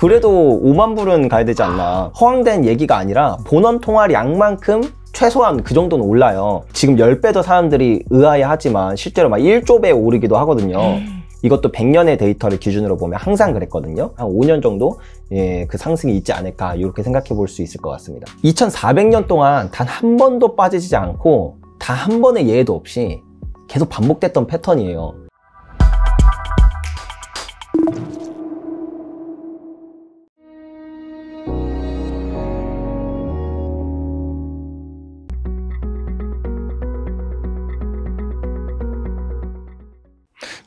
그래도 5만 불은 가야 되지 않나 허황된 얘기가 아니라 본원 통화량만큼 최소한 그 정도는 올라요 지금 10배 더 사람들이 의아해하지만 실제로 막 1조배 오르기도 하거든요 네. 이것도 100년의 데이터를 기준으로 보면 항상 그랬거든요 한 5년 정도 예, 그 상승이 있지 않을까 이렇게 생각해 볼 수 있을 것 같습니다 2400년 동안 단 한 번도 빠지지 않고 단한 번의 예외도 없이 계속 반복됐던 패턴이에요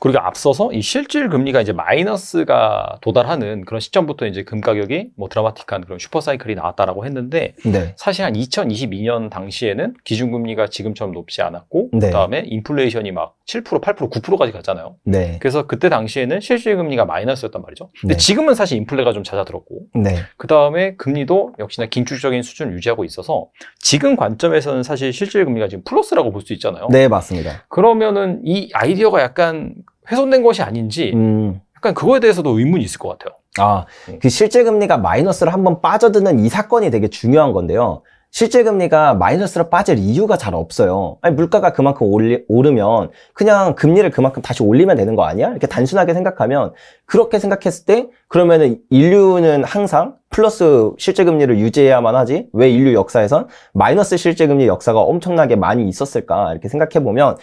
그리고 앞서서 이 실질 금리가 이제 마이너스가 도달하는 그런 시점부터 이제 금 가격이 뭐 드라마틱한 그런 슈퍼 사이클이 나왔다라고 했는데 네. 사실 한 2022년 당시에는 기준 금리가 지금처럼 높지 않았고 네. 그다음에 인플레이션이 막 7%, 8%, 9%까지 갔잖아요. 네. 그래서 그때 당시에는 실질 금리가 마이너스였단 말이죠. 근데 네. 지금은 사실 인플레가 좀 잦아들었고 네. 그다음에 금리도 역시나 긴축적인 수준을 유지하고 있어서 지금 관점에서는 사실 실질 금리가 지금 플러스라고 볼 수 있잖아요. 네, 맞습니다. 그러면은 이 아이디어가 약간 훼손된 것이 아닌지 음. 약간 그거에 대해서도 의문이 있을 것 같아요. 아, 그 실제 금리가 마이너스를 한번 빠져드는 이 사건이 되게 중요한 건데요. 실제 금리가 마이너스로 빠질 이유가 잘 없어요. 아니, 물가가 그만큼 올리, 오르면 그냥 금리를 그만큼 다시 올리면 되는 거 아니야? 이렇게 단순하게 생각하면 그렇게 생각했을 때 그러면은 인류는 항상 플러스 실제 금리를 유지해야만 하지 왜 인류 역사에선 마이너스 실제 금리 역사가 엄청나게 많이 있었을까 이렇게 생각해 보면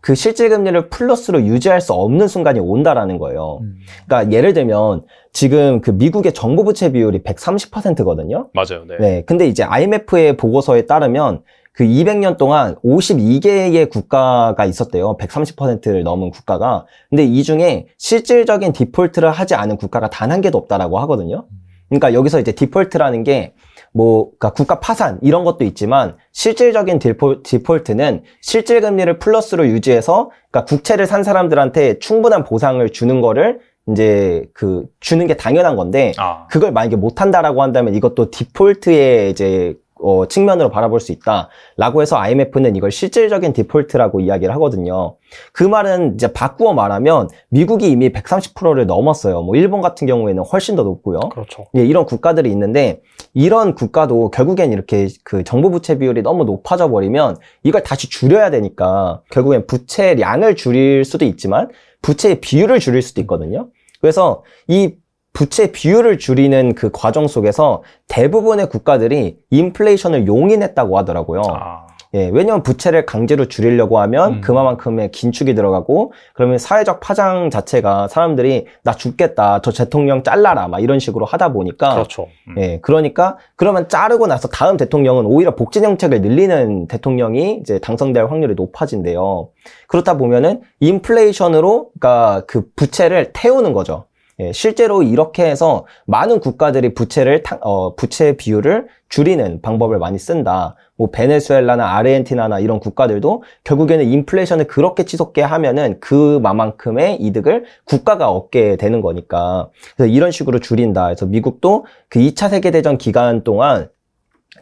그 실질 금리를 플러스로 유지할 수 없는 순간이 온다라는 거예요. 음. 그러니까 예를 들면 지금 그 미국의 정부 부채 비율이 130%거든요. 맞아요. 네. 네. 근데 이제 IMF의 보고서에 따르면 그 200년 동안 52개의 국가가 있었대요. 130%를 넘은 국가가. 근데 이 중에 실질적인 디폴트를 하지 않은 국가가 단 한 개도 없다라고 하거든요. 음. 그러니까 여기서 이제 디폴트라는 게뭐 그러니까 국가 파산 이런 것도 있지만 실질적인 디폴, 디폴트는 실질 금리를 플러스로 유지해서 그러니까 국채를 산 사람들한테 충분한 보상을 주는 거를 이제 그 주는 게 당연한 건데 아. 그걸 만약에 못 한다라고 한다면 이것도 디폴트의 이제 어, 측면으로 바라볼 수 있다라고 해서 IMF는 이걸 실질적인 디폴트라고 이야기를 하거든요. 그 말은 이제 바꾸어 말하면 미국이 이미 130%를 넘었어요. 뭐 일본 같은 경우에는 훨씬 더 높고요. 그렇죠. 예, 이런 국가들이 있는데 이런 국가도 결국엔 이렇게 그 정부 부채 비율이 너무 높아져 버리면 이걸 다시 줄여야 되니까 결국엔 부채량을 줄일 수도 있지만 부채 비율을 줄일 수도 있거든요. 그래서 이 부채 비율을 줄이는 그 과정 속에서 대부분의 국가들이 인플레이션을 용인했다고 하더라고요. 아. 예, 왜냐면 부채를 강제로 줄이려고 하면 음. 그만큼의 긴축이 들어가고 그러면 사회적 파장 자체가 사람들이 나 죽겠다, 저 대통령 잘라라 막 이런 식으로 하다 보니까 그렇죠. 음. 예, 그러니까 그러면 자르고 나서 다음 대통령은 오히려 복지 정책을 늘리는 대통령이 이제 당선될 확률이 높아진대요. 그렇다 보면은 인플레이션으로 그러니까 그 부채를 태우는 거죠. 예, 실제로 이렇게 해서 많은 국가들이 부채를 어, 부채 비율을 줄이는 방법을 많이 쓴다. 뭐 베네수엘라나 아르헨티나나 이런 국가들도 결국에는 인플레이션을 그렇게 치솟게 하면은 그만큼의 이득을 국가가 얻게 되는 거니까. 그래서 이런 식으로 줄인다. 그래서 미국도 그 2차 세계 대전 기간 동안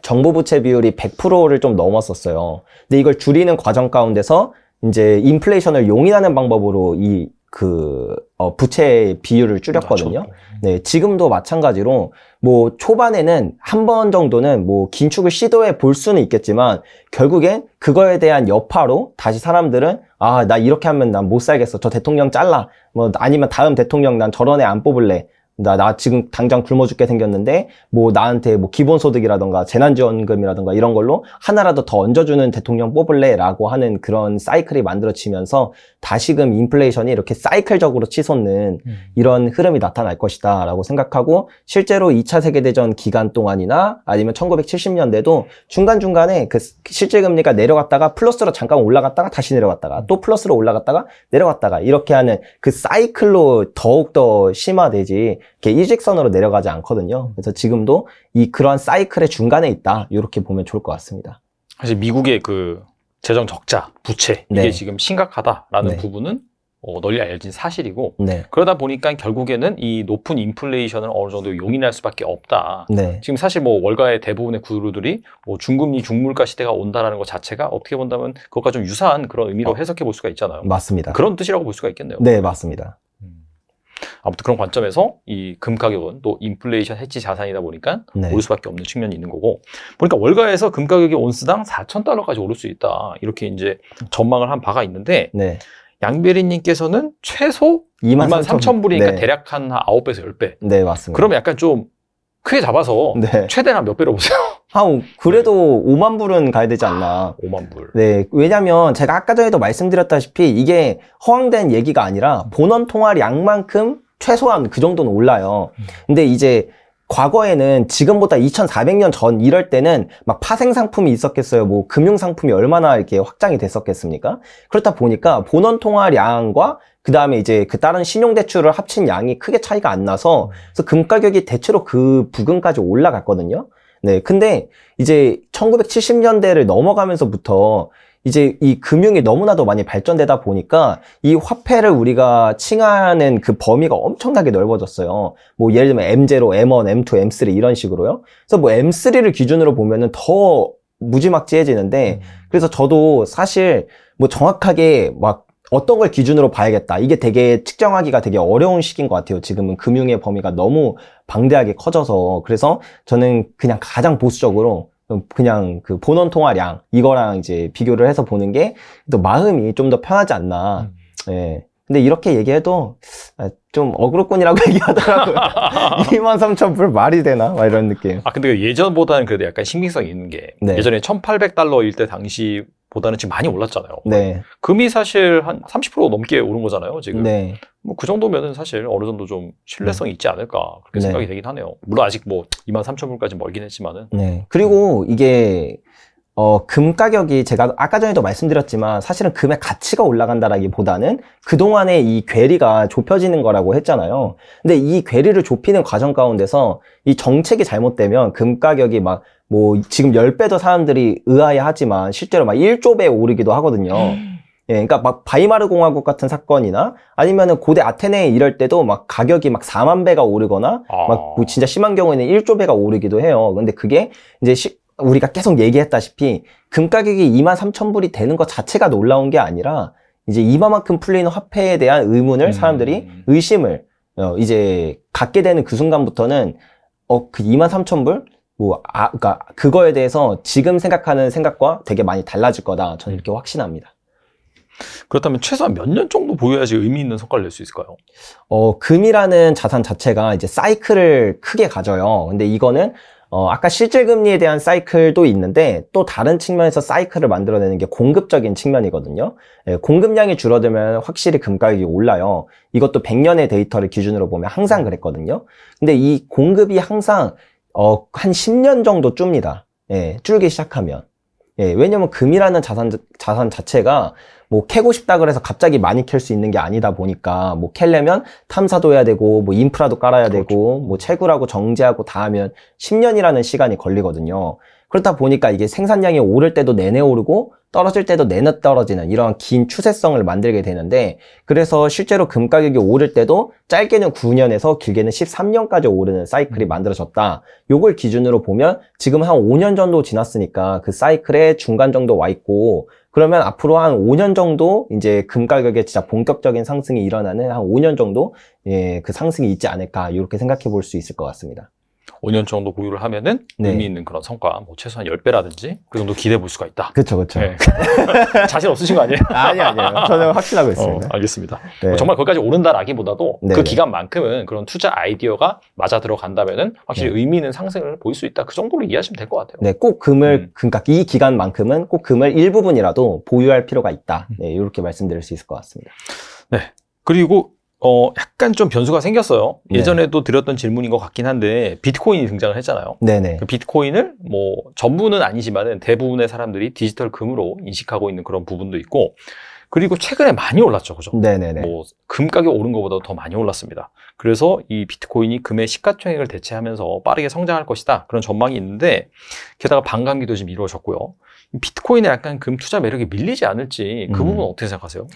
정부 부채 비율이 100%를 좀 넘었었어요. 근데 이걸 줄이는 과정 가운데서 이제 인플레이션을 용인하는 방법으로 이그 어, 부채 비율을 음, 줄였거든요. 음. 네, 지금도 마찬가지로 뭐 초반에는 한 번 정도는 뭐 긴축을 시도해 볼 수는 있겠지만 결국엔 그거에 대한 여파로 다시 사람들은 아, 나 이렇게 하면 난 못 살겠어. 저 대통령 잘라. 뭐 아니면 다음 대통령 난 저런 애 안 뽑을래. 나, 나 지금 당장 굶어 죽게 생겼는데 뭐 나한테 뭐 기본소득이라던가 재난지원금이라던가 이런 걸로 하나라도 더 얹어주는 대통령 뽑을래 라고 하는 그런 사이클이 만들어지면서 다시금 인플레이션이 이렇게 사이클적으로 치솟는 음. 이런 흐름이 나타날 것이다 라고 생각하고 실제로 2차 세계대전 기간 동안이나 아니면 1970년대도 중간중간에 그실제금리가 내려갔다가 플러스로 잠깐 올라갔다가 다시 내려갔다가 음. 또 플러스로 올라갔다가 내려갔다가 이렇게 하는 그 사이클로 더욱더 심화되지 이렇게 일직선으로 내려가지 않거든요. 그래서 지금도 이 그런 사이클의 중간에 있다. 이렇게 보면 좋을 것 같습니다. 사실 미국의 그 재정 적자, 부채 이게 네. 지금 심각하다라는 네. 부분은 어, 널리 알려진 사실이고 네. 그러다 보니까 결국에는 이 높은 인플레이션을 어느 정도 용인할 수밖에 없다. 네. 지금 사실 뭐 월가의 대부분의 구루들이 뭐 중금리 중물가 시대가 온다라는 것 자체가 어떻게 본다면 그것과 좀 유사한 그런 의미로 어. 해석해 볼 수가 있잖아요. 맞습니다. 그런 뜻이라고 볼 수가 있겠네요. 네, 맞습니다. 아무튼 그런 관점에서 이 금 가격은 또 인플레이션 해치 자산이다 보니까 네. 오를 수밖에 없는 측면이 있는 거고 보니까 월가에서 금 가격이 온스당 4천 달러까지 오를 수 있다 이렇게 이제 전망을 한 바가 있는데 네. 양베리님께서는 최소 2만, 2만 3천 불이니까 네. 대략 한 9배에서 10배. 네 맞습니다. 그러면 약간 좀 크게 잡아서 네. 최대한 몇 배로 보세요. 한 네. 그래도 5만 불은 가야 되지 않나. 5만 불. 네, 왜냐면 제가 아까 전에도 말씀드렸다시피 이게 허황된 얘기가 아니라 음. 본원 통화량만큼 최소한 그 정도는 올라요. 음. 근데 이제 과거에는 지금보다 2,400년 전 이럴 때는 막 파생 상품이 있었겠어요. 뭐 금융 상품이 얼마나 이렇게 확장이 됐었겠습니까? 그렇다 보니까 본원 통화량과 그 다음에 이제 그 다른 신용대출을 합친 양이 크게 차이가 안 나서 음. 그래서 금 가격이 대체로 그 부근까지 올라갔거든요. 네. 근데 이제 1970년대를 넘어가면서부터 이제 이 금융이 너무나도 많이 발전되다 보니까 이 화폐를 우리가 칭하는 그 범위가 엄청나게 넓어졌어요. 뭐 예를 들면 M0, M1, M2, M3 이런 식으로요. 그래서 뭐 M3를 기준으로 보면은 더 무지막지해지는데 음. 그래서 저도 사실 뭐 정확하게 막 어떤 걸 기준으로 봐야겠다. 이게 되게 측정하기가 되게 어려운 시기인 것 같아요. 지금은 금융의 범위가 너무 방대하게 커져서. 그래서 저는 그냥 가장 보수적으로 그냥 그 본원 통화량, 이거랑 이제 비교를 해서 보는 게 또 마음이 좀 더 편하지 않나. 음. 예. 근데 이렇게 얘기해도 아, 좀 어그로꾼이라고 얘기하더라고요. 2 3 0 0 0불 말이 되나? 막 이런 느낌. 아 근데 그 예전보다는 그래도 약간 신빙성 이 있는 게 네. 예전에 1,800달러일 때 당시 보다는 지금 많이 올랐잖아요. 네. 금이 사실 한 30% 넘게 오른 거잖아요, 지금. 네. 뭐 그 정도면은 사실 어느 정도 좀 신뢰성이 네. 있지 않을까 그렇게 네. 생각이 되긴 하네요. 물론 아직 뭐 2만 3천 불까지 멀긴 했지만은. 네. 그리고 이게 어, 금 가격이 제가 아까 전에도 말씀드렸지만 사실은 금의 가치가 올라간다라기보다는 그동안의 이 괴리가 좁혀지는 거라고 했잖아요. 근데 이 괴리를 좁히는 과정 가운데서 이 정책이 잘못되면 금 가격이 막뭐 지금 10배 더 사람들이 의아해하지만 실제로 막 1조 배에 오르기도 하거든요. 네. 예, 그러니까 막 바이마르 공화국 같은 사건이나 아니면은 고대 아테네에 이럴 때도 막 가격이 막 4만 배가 오르거나 아. 막 뭐 진짜 심한 경우에는 1조 배가 오르기도 해요. 근데 그게 이제 시, 우리가 계속 얘기했다시피 금 가격이 2만 3천 불이 되는 것 자체가 놀라운 게 아니라 이제 이만큼 풀리는 화폐에 대한 의문을 음. 사람들이 의심을 어, 이제 갖게 되는 그 순간부터는 어그 2만 3천 불 뭐, 아, 그니까, 그거에 대해서 지금 생각하는 생각과 되게 많이 달라질 거다. 저는 이렇게 음. 확신합니다. 그렇다면 최소한 몇 년 정도 보여야지 의미 있는 성과를 낼 수 있을까요? 어, 금이라는 자산 자체가 이제 사이클을 크게 가져요. 근데 이거는 어, 아까 실질 금리에 대한 사이클도 있는데 또 다른 측면에서 사이클을 만들어내는 게 공급적인 측면이거든요. 예, 공급량이 줄어들면 확실히 금가격이 올라요. 이것도 100년의 데이터를 기준으로 보면 항상 그랬거든요. 근데 이 공급이 항상 어, 한 10년 정도 줍니다. 예, 줄기 시작하면. 예, 왜냐면 금이라는 자산, 자산 자체가 뭐 캐고 싶다 그래서 갑자기 많이 캘 수 있는 게 아니다 보니까 뭐 캘려면 탐사도 해야 되고 뭐 인프라도 깔아야 그렇죠. 되고 뭐 채굴하고 정제하고 다 하면 10년이라는 시간이 걸리거든요. 그렇다 보니까 이게 생산량이 오를 때도 내내 오르고 떨어질 때도 내내 떨어지는 이런 긴 추세성을 만들게 되는데 그래서 실제로 금 가격이 오를 때도 짧게는 9년에서 길게는 13년까지 오르는 사이클이 음. 만들어졌다. 요걸 기준으로 보면 지금 한 5년 정도 지났으니까 그 사이클의 중간 정도 와 있고 그러면 앞으로 한 5년 정도 이제 금 가격에 진짜 본격적인 상승이 일어나는 한 5년 정도 예, 그 상승이 있지 않을까 이렇게 생각해 볼 수 있을 것 같습니다. 5년 정도 보유를 하면은 네. 의미 있는 그런 성과, 뭐 최소한 10배라든지 그 정도 기대해 볼 수가 있다. 그렇죠, 그렇죠. 네. 자신 없으신 거 아니에요? 아니, 아니요. 저는 확신하고 있습니다. 어, 알겠습니다. 네. 뭐 정말 거기까지 오른다라기보다도 그 기간만큼은 그런 투자 아이디어가 맞아 들어간다면은 확실히 네. 의미 있는 상승을 보일 수 있다. 그 정도로 이해하시면 될 것 같아요. 네, 꼭 금을, 음. 그러니까 이 기간만큼은 꼭 금을 일부분이라도 보유할 필요가 있다. 네, 음. 이렇게 말씀드릴 수 있을 것 같습니다. 네. 그리고 어, 약간 좀 변수가 생겼어요. 네. 예전에도 드렸던 질문인 것 같긴 한데, 비트코인이 등장을 했잖아요. 네네. 그 비트코인을 뭐, 전부는 아니지만은 대부분의 사람들이 디지털 금으로 인식하고 있는 그런 부분도 있고, 그리고 최근에 많이 올랐죠. 그죠? 네네네. 뭐, 금 가격 오른 것보다 더 많이 올랐습니다. 그래서 이 비트코인이 금의 시가총액을 대체하면서 빠르게 성장할 것이다. 그런 전망이 있는데, 게다가 반감기도 지금 이루어졌고요. 비트코인에 약간 금 투자 매력이 밀리지 않을지 그 음. 부분 은 어떻게 생각하세요?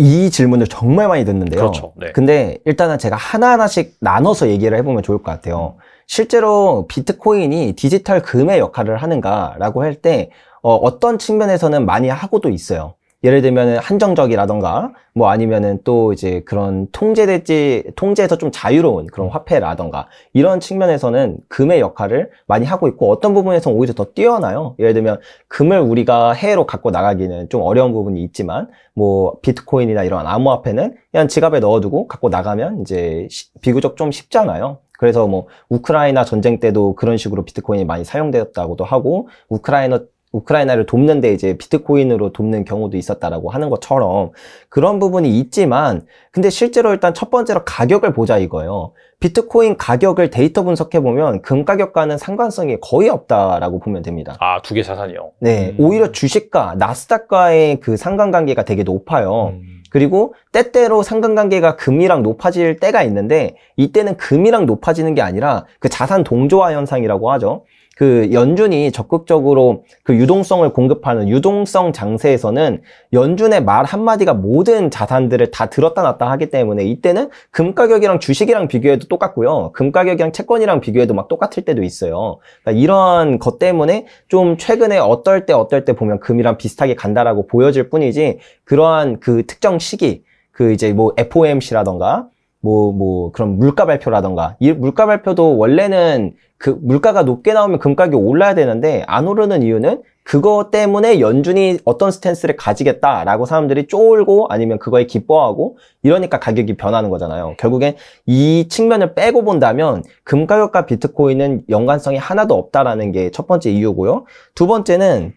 이 질문을 정말 많이 듣는데요. 그렇죠. 네. 근데 일단은 제가 하나하나씩 나눠서 얘기를 해보면 좋을 것 같아요. 실제로 비트코인이 디지털 금의 역할을 하는가라고 할 때 어, 떤 측면에서는 많이 하고도 있어요. 예를 들면 한정적이라던가 뭐 아니면은 또 이제 그런 통제될지 통제에서 좀 자유로운 그런 음. 화폐라던가 이런 측면에서는 금의 역할을 많이 하고 있고 어떤 부분에서 오히려 더 뛰어나요. 예를 들면 금을 우리가 해외로 갖고 나가기는 좀 어려운 부분이 있지만 뭐 비트코인이나 이런 암호화폐는 그냥 지갑에 넣어두고 갖고 나가면 이제 비교적 좀 쉽잖아요. 그래서 뭐 우크라이나 전쟁 때도 그런 식으로 비트코인이 많이 사용되었다고도 하고 우크라이나 우크라이나를 돕는데 이제 비트코인으로 돕는 경우도 있었다라고 하는 것처럼 그런 부분이 있지만 근데 실제로 일단 첫 번째로 가격을 보자 이거예요. 비트코인 가격을 데이터 분석해 보면 금 가격과는 상관성이 거의 없다라고 보면 됩니다. 아, 두 개 자산이요. 네. 음. 오히려 주식과 나스닥과의 그 상관관계가 되게 높아요. 음. 그리고 때때로 상관관계가 금이랑 높아질 때가 있는데 이때는 금이랑 높아지는 게 아니라 그 자산 동조화 현상이라고 하죠. 그 연준이 적극적으로 그 유동성을 공급하는 유동성 장세에서는 연준의 말 한마디가 모든 자산들을 다 들었다 놨다 하기 때문에 이때는 금 가격이랑 주식이랑 비교해도 똑같고요. 금 가격이랑 채권이랑 비교해도 막 똑같을 때도 있어요. 그러니까 이런것 때문에 좀 최근에 어떨 때 어떨 때 보면 금이랑 비슷하게 간다라고 보여질 뿐이지 그러한 그 특정 시기 그 이제 뭐 FOMC라던가 뭐, 뭐, 그런 물가 발표라던가. 이 물가 발표도 원래는 그 물가가 높게 나오면 금가격이 올라야 되는데 안 오르는 이유는 그거 때문에 연준이 어떤 스탠스를 가지겠다라고 사람들이 쫄고 아니면 그거에 기뻐하고 이러니까 가격이 변하는 거잖아요. 결국엔 이 측면을 빼고 본다면 금가격과 비트코인은 연관성이 하나도 없다라는 게 첫 번째 이유고요. 두 번째는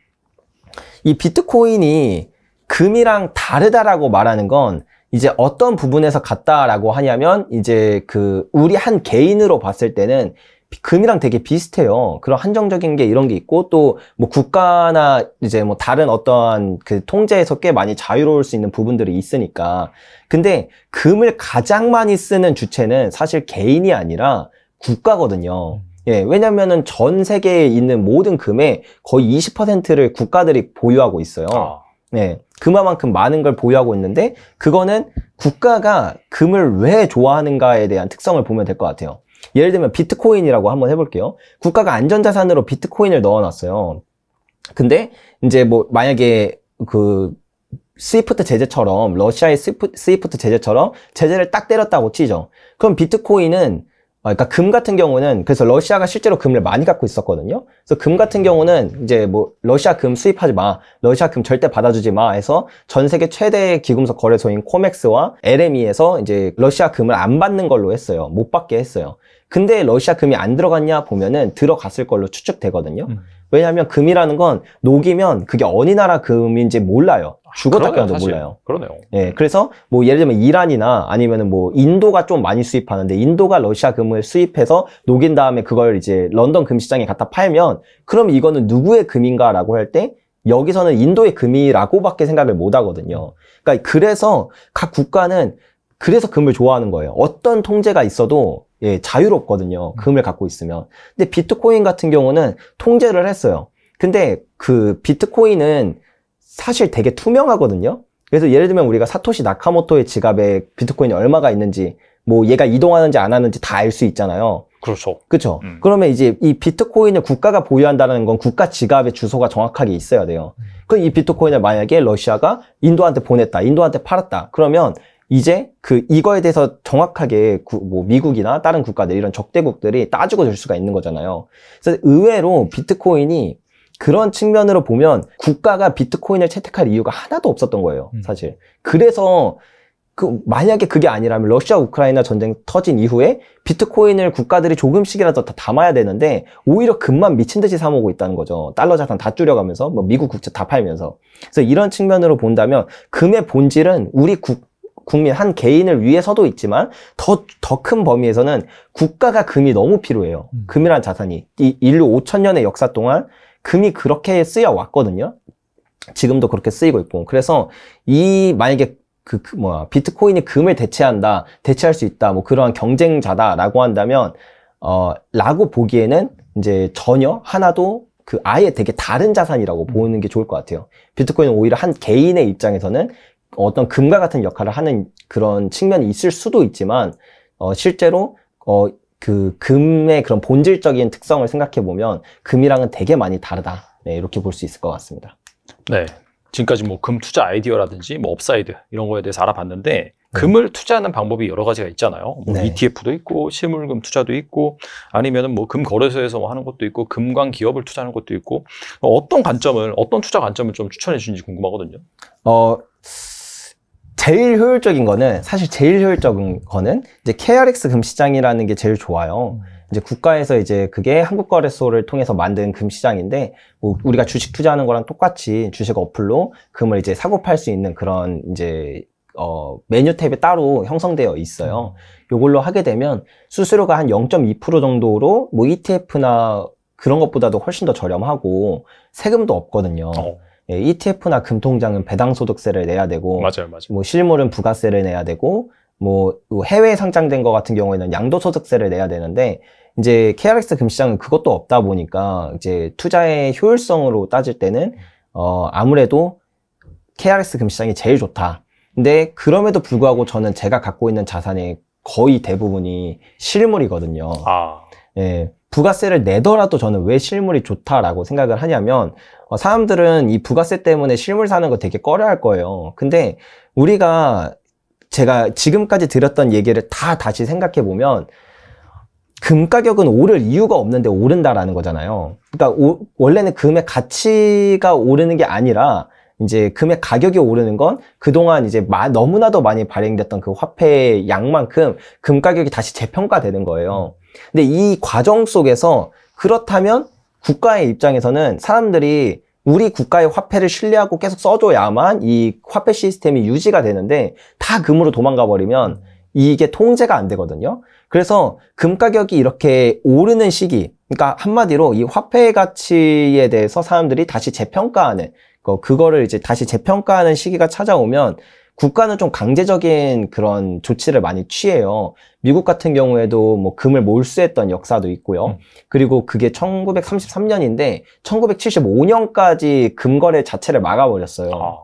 이 비트코인이 금이랑 다르다라고 말하는 건 이제 어떤 부분에서 같다라고 하냐면 이제 그 우리 한 개인으로 봤을 때는 금이랑 되게 비슷해요. 그런 한정적인 게 이런 게 있고 또 뭐 국가나 이제 뭐 다른 어떠한 그 통제에서 꽤 많이 자유로울 수 있는 부분들이 있으니까. 근데 금을 가장 많이 쓰는 주체는 사실 개인이 아니라 국가거든요. 예, 왜냐면은 전 세계에 있는 모든 금의 거의 20%를 국가들이 보유하고 있어요. 아. 네. 금화만큼 많은 걸 보유하고 있는데 그거는 국가가 금을 왜 좋아하는가에 대한 특성을 보면 될 것 같아요. 예를 들면 비트코인이라고 한번 해볼게요. 국가가 안전자산으로 비트코인을 넣어놨어요. 근데 이제 뭐 만약에 그 스위프트 제재처럼 러시아의 스위프트, 제재처럼 제재를 딱 때렸다고 치죠. 그럼 비트코인은 어, 그러니까 금 같은 경우는 그래서 러시아가 실제로 금을 많이 갖고 있었거든요. 그래서 금 같은 경우는 이제 뭐 러시아 금 수입하지 마, 러시아 금 절대 받아주지 마 해서 전 세계 최대 의 기금속 거래소인 코맥스와 LME에서 이제 러시아 금을 안 받는 걸로 했어요. 못 받게 했어요. 근데 러시아 금이 안 들어갔냐 보면은 들어갔을 걸로 추측되거든요. 음. 왜냐하면 금이라는 건 녹이면 그게 어느 나라 금인지 몰라요. 아, 죽었다 깨어도 몰라요. 그러네요. 예, 그래서 뭐 예를 들면 이란이나 아니면은 뭐 인도가 좀 많이 수입하는데 인도가 러시아 금을 수입해서 녹인 다음에 그걸 이제 런던 금 시장에 갖다 팔면 그럼 이거는 누구의 금인가라고 할 때 여기서는 인도의 금이라고밖에 생각을 못 하거든요. 그러니까 그래서 각 국가는 그래서 금을 좋아하는 거예요. 어떤 통제가 있어도 예, 자유롭거든요. 음. 금을 갖고 있으면. 근데 비트코인 같은 경우는 통제를 했어요. 근데 그 비트코인은 사실 되게 투명하거든요. 그래서 예를 들면 우리가 사토시 나카모토의 지갑에 비트코인이 얼마가 있는지 뭐 얘가 이동하는지 안 하는지 다 알 수 있잖아요. 그렇죠. 그렇죠. 음. 그러면 이제 이 비트코인을 국가가 보유한다는 건 국가 지갑의 주소가 정확하게 있어야 돼요. 음. 그이 비트코인을 만약에 러시아가 인도한테 보냈다, 인도한테 팔았다. 그러면 이제 그 이거에 대해서 정확하게 구, 뭐 미국이나 다른 국가들 이런 적대국들이 따지고 줄 수가 있는 거잖아요. 그래서 의외로 비트코인이 그런 측면으로 보면 국가가 비트코인을 채택할 이유가 하나도 없었던 거예요, 음. 사실. 그래서 그 만약에 그게 아니라면 러시아 우크라이나 전쟁 터진 이후에 비트코인을 국가들이 조금씩이라도 다 담아야 되는데 오히려 금만 미친 듯이 사먹고 있다는 거죠. 달러 자산 다 줄여가면서 뭐 미국 국채 다 팔면서. 그래서 이런 측면으로 본다면 금의 본질은 우리 국 국민 한 개인을 위해서도 있지만 더 더 큰 범위에서는 국가가 금이 너무 필요해요. 음. 금이란 자산이 이 인류 5천 년의 역사 동안 금이 그렇게 쓰여 왔거든요. 지금도 그렇게 쓰이고 있고 그래서 이 만약에 그, 그 뭐야 비트코인이 금을 대체한다 대체할 수 있다 뭐 그러한 경쟁자다라고 한다면 어 라고 보기에는 이제 전혀 하나도 그 아예 되게 다른 자산이라고 음. 보는 게 좋을 것 같아요. 비트코인은 오히려 한 개인의 입장에서는 어떤 금과 같은 역할을 하는 그런 측면이 있을 수도 있지만 어, 실제로 어, 그 금의 그런 본질적인 특성을 생각해 보면 금이랑은 되게 많이 다르다. 네, 이렇게 볼 수 있을 것 같습니다. 네. 지금까지 뭐 금 투자 아이디어라든지 뭐 업사이드 이런 거에 대해서 알아봤는데 네. 금을 투자하는 방법이 여러 가지가 있잖아요. 뭐 네. ETF도 있고 실물금 투자도 있고 아니면은 뭐금 거래소에서 뭐 하는 것도 있고 금광 기업을 투자하는 것도 있고 어떤 관점을 어떤 투자 관점을 좀 추천해 주는지 궁금하거든요. 어 제일 효율적인 거는 사실 제일 효율적인 거는 이제 KRX 금시장이라는 게 제일 좋아요. 이제 국가에서 이제 그게 한국거래소를 통해서 만든 금시장인데 뭐 우리가 주식 투자하는 거랑 똑같이 주식 어플로 금을 이제 사고 팔 수 있는 그런 이제 어, 메뉴 탭이 따로 형성되어 있어요. 요걸로 하게 되면 수수료가 한 0.2% 정도로 뭐 ETF나 그런 것보다도 훨씬 더 저렴하고 세금도 없거든요. 어. 예, ETF나 금통장은 배당소득세를 내야 되고 맞아요, 맞아요. 뭐 실물은 부가세를 내야 되고 뭐 해외 상장된 것 같은 경우에는 양도소득세를 내야 되는데 이제 KRX 금시장은 그것도 없다 보니까 이제 투자의 효율성으로 따질 때는 어 아무래도 KRX 금시장이 제일 좋다. 근데 그럼에도 불구하고 저는 제가 갖고 있는 자산의 거의 대부분이 실물이거든요. 아. 예. 부가세를 내더라도 저는 왜 실물이 좋다라고 생각을 하냐면 어, 사람들은 이 부가세 때문에 실물 사는 거 되게 꺼려 할 거예요. 근데 우리가 제가 지금까지 드렸던 얘기를 다 다시 생각해 보면 금 가격은 오를 이유가 없는데 오른다라는 거잖아요. 그러니까 오, 원래는 금의 가치가 오르는 게 아니라 이제 금의 가격이 오르는 건 그동안 이제 마, 너무나도 많이 발행됐던 그 화폐의 양만큼 금 가격이 다시 재평가되는 거예요. 근데 이 과정 속에서 그렇다면 국가의 입장에서는 사람들이 우리 국가의 화폐를 신뢰하고 계속 써줘야만 이 화폐 시스템이 유지가 되는데 다 금으로 도망가 버리면 이게 통제가 안 되거든요. 그래서 금 가격이 이렇게 오르는 시기, 그러니까 한마디로 이 화폐 가치에 대해서 사람들이 다시 재평가하는 그거를 이제 다시 재평가하는 시기가 찾아오면 국가는 좀 강제적인 그런 조치를 많이 취해요. 미국 같은 경우에도 뭐 금을 몰수했던 역사도 있고요. 음. 그리고 그게 1933년인데 1975년까지 금거래 자체를 막아버렸어요. 아.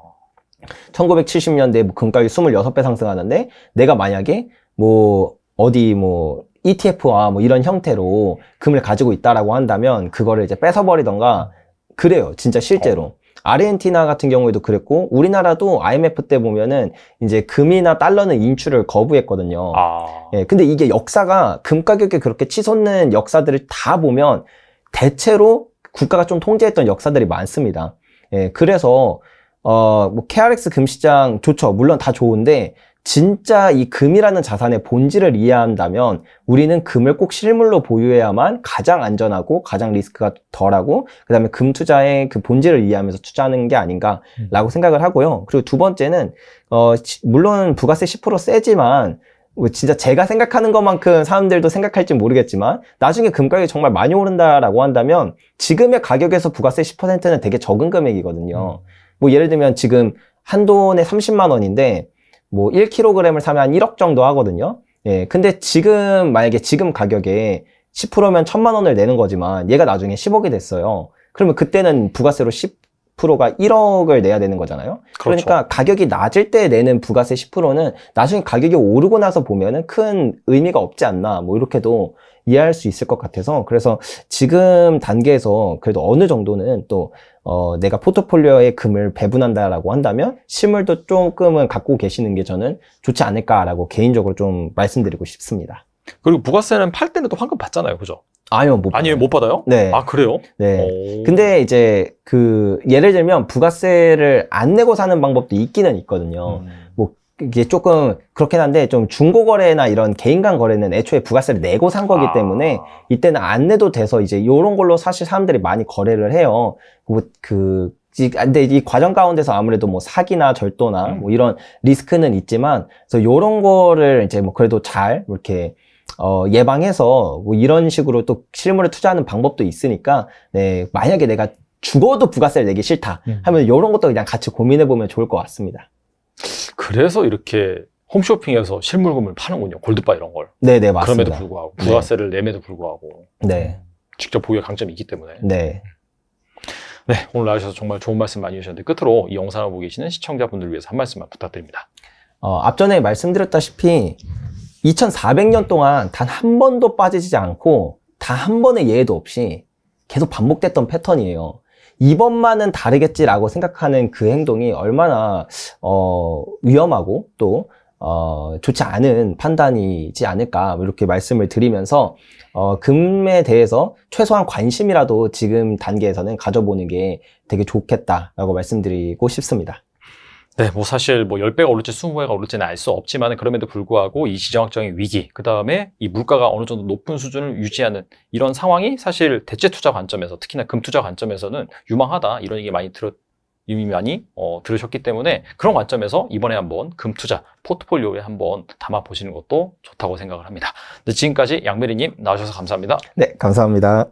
1970년대 뭐 금가율 26배 상승하는데 내가 만약에 뭐 어디 뭐 ETF와 뭐 이런 형태로 금을 가지고 있다라고 한다면 그거를 이제 뺏어버리던가 그래요. 진짜 실제로. 어. 아르헨티나 같은 경우에도 그랬고 우리나라도 IMF 때 보면은 이제 금이나 달러는 인출을 거부했거든요. 아... 예, 근데 이게 역사가 금가격에 그렇게 치솟는 역사들을 다 보면 대체로 국가가 좀 통제했던 역사들이 많습니다. 예, 그래서 어, 뭐 KRX 금시장 좋죠. 물론 다 좋은데 진짜 이 금이라는 자산의 본질을 이해한다면 우리는 금을 꼭 실물로 보유해야만 가장 안전하고 가장 리스크가 덜하고 그다음에 금 투자의 그 본질을 이해하면서 투자하는 게 아닌가라고 음. 생각을 하고요. 그리고 두 번째는 어 물론 부가세 10% 세지만 뭐 진짜 제가 생각하는 것만큼 사람들도 생각할지 모르겠지만 나중에 금 가격이 정말 많이 오른다라고 한다면 지금의 가격에서 부가세 10%는 되게 적은 금액이거든요. 음. 뭐 예를 들면 지금 한 돈에 30만 원인데 뭐 1kg을 사면 한 1억 정도 하거든요. 예, 근데 지금 만약에 지금 가격에 10%면 천만 원을 내는 거지만 얘가 나중에 10억이 됐어요. 그러면 그때는 부가세로 10%가 1억을 내야 되는 거잖아요. 그렇죠. 그러니까 가격이 낮을 때 내는 부가세 10%는 나중에 가격이 오르고 나서 보면은 큰 의미가 없지 않나 뭐 이렇게도 이해할 수 있을 것 같아서 그래서 지금 단계에서 그래도 어느 정도는 또 어, 내가 포트폴리오에 금을 배분한다라고 한다면 실물도 조금은 갖고 계시는 게 저는 좋지 않을까라고 개인적으로 좀 말씀드리고 싶습니다. 그리고 부가세는 팔 때는 또 환급 받잖아요, 그죠? 아니요, 못 아니요, 못 받아요? 네. 아, 그래요? 네. 오. 근데 이제 그 예를 들면 부가세를 안 내고 사는 방법도 있기는 있거든요. 음. 이게 조금 그렇긴 한데 좀 중고 거래나 이런 개인 간 거래는 애초에 부가세를 내고 산 거기 아. 때문에 이때는 안 내도 돼서 이제 요런 걸로 사실 사람들이 많이 거래를 해요. 뭐 그 아, 근데 이 과정 가운데서 아무래도 뭐 사기나 절도나 음. 뭐 이런 리스크는 있지만 그래서 요런 거를 이제 뭐 그래도 잘 이렇게 어, 예방해서 뭐 이런 식으로 또실물을 투자하는 방법도 있으니까 네, 만약에 내가 죽어도 부가세를 내기 싫다 음. 하면 요런 것도 그냥 같이 고민해 보면 좋을 것 같습니다. 그래서 이렇게 홈쇼핑에서 실물금을 파는군요. 골드바 이런 걸. 네, 네, 맞습니다. 그럼에도 불구하고 네. 부가세를 내매도 불구하고. 네. 직접 보기의 강점이 있기 때문에. 네. 네, 오늘 나와주셔서 정말 좋은 말씀 많이 주셨는데 끝으로 이 영상을 보고 계시는 시청자분들 위해서 한 말씀만 부탁드립니다. 어, 앞전에 말씀드렸다시피 2400년 동안 단 한 번도 빠지지 않고 단 한 번의 예외도 없이 계속 반복됐던 패턴이에요. 이번만은 다르겠지라고 생각하는 그 행동이 얼마나 어, 위험하고 또 어, 좋지 않은 판단이지 않을까 뭐 이렇게 말씀을 드리면서 어, 금에 대해서 최소한 관심이라도 지금 단계에서는 가져보는 게 되게 좋겠다라고 말씀드리고 싶습니다. 네, 뭐 사실 뭐 10배가 오를지 20배가 오를지는 알 수 없지만 그럼에도 불구하고 이 지정학적인 위기, 그 다음에 이 물가가 어느 정도 높은 수준을 유지하는 이런 상황이 사실 대체 투자 관점에서 특히나 금 투자 관점에서는 유망하다 이런 얘기 많이 들었 이미 많이 어, 들으셨기 때문에 그런 관점에서 이번에 한번 금 투자 포트폴리오에 한번 담아 보시는 것도 좋다고 생각을 합니다. 네, 지금까지 양미리님나오셔서 감사합니다. 네, 감사합니다.